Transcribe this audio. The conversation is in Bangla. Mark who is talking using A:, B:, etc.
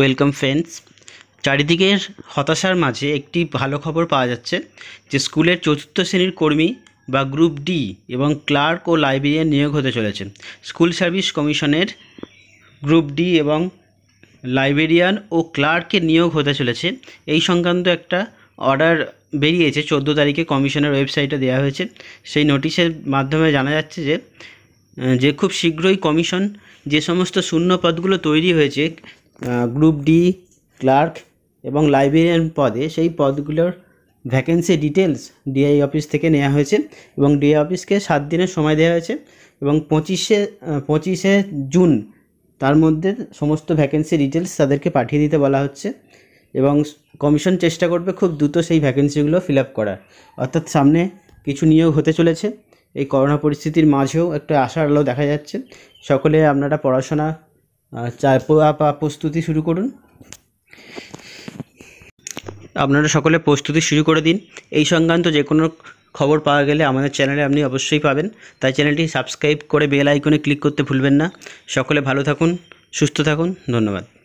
A: ওয়েলকাম ফ্রেন্ডস চারিদিকের হতাশার মাঝে একটি ভালো খবর পাওয়া যাচ্ছে যে স্কুলের চতুর্থ শ্রেণীর কর্মী বা গ্রুপ ডি এবং ক্লার্ক ও লাইব্রেরিয়ান নিয়োগ হতে চলেছে স্কুল সার্ভিস কমিশনের গ্রুপ ডি এবং লাইব্রেরিয়ান ও ক্লার্কের নিয়োগ হতে চলেছে এই সংক্রান্ত একটা অর্ডার বেরিয়েছে চোদ্দ তারিখে কমিশনের ওয়েবসাইটে দেওয়া হয়েছে সেই নোটিশের মাধ্যমে জানা যাচ্ছে যে যে খুব শীঘ্রই কমিশন যে সমস্ত শূন্য পদগুলো তৈরি হয়েছে গ্রুপ ডি ক্লার্ক এবং লাইব্রেরিয়ান পদে সেই পদগুলোর ভ্যাকেন্সি ডিটেলস ডিআই অফিস থেকে নেওয়া হয়েছে এবং ডিআই অফিসকে সাত দিনের সময় দেওয়া হয়েছে এবং পঁচিশে পঁচিশে জুন তার মধ্যে সমস্ত ভ্যাকেন্সি ডিটেলস তাদেরকে পাঠিয়ে দিতে বলা হচ্ছে এবং কমিশন চেষ্টা করবে খুব দ্রুত সেই ভ্যাকেন্সিগুলো ফিল আপ করার অর্থাৎ সামনে কিছু নিয়োগ হতে চলেছে এই করোনা পরিস্থিতির মাঝেও একটা আশার আলো দেখা যাচ্ছে সকলে আপনারা পড়াশোনা চা প্রস্তুতি শুরু করুন আপনারা সকলে প্রস্তুতি শুরু করে দিন এই সংক্রান্ত যে কোনো খবর পাওয়া গেলে আমাদের চ্যানেলে আপনি অবশ্যই পাবেন তাই চ্যানেলটি সাবস্ক্রাইব করে বেল আইকনে ক্লিক করতে ভুলবেন না সকলে ভালো থাকুন সুস্থ থাকুন ধন্যবাদ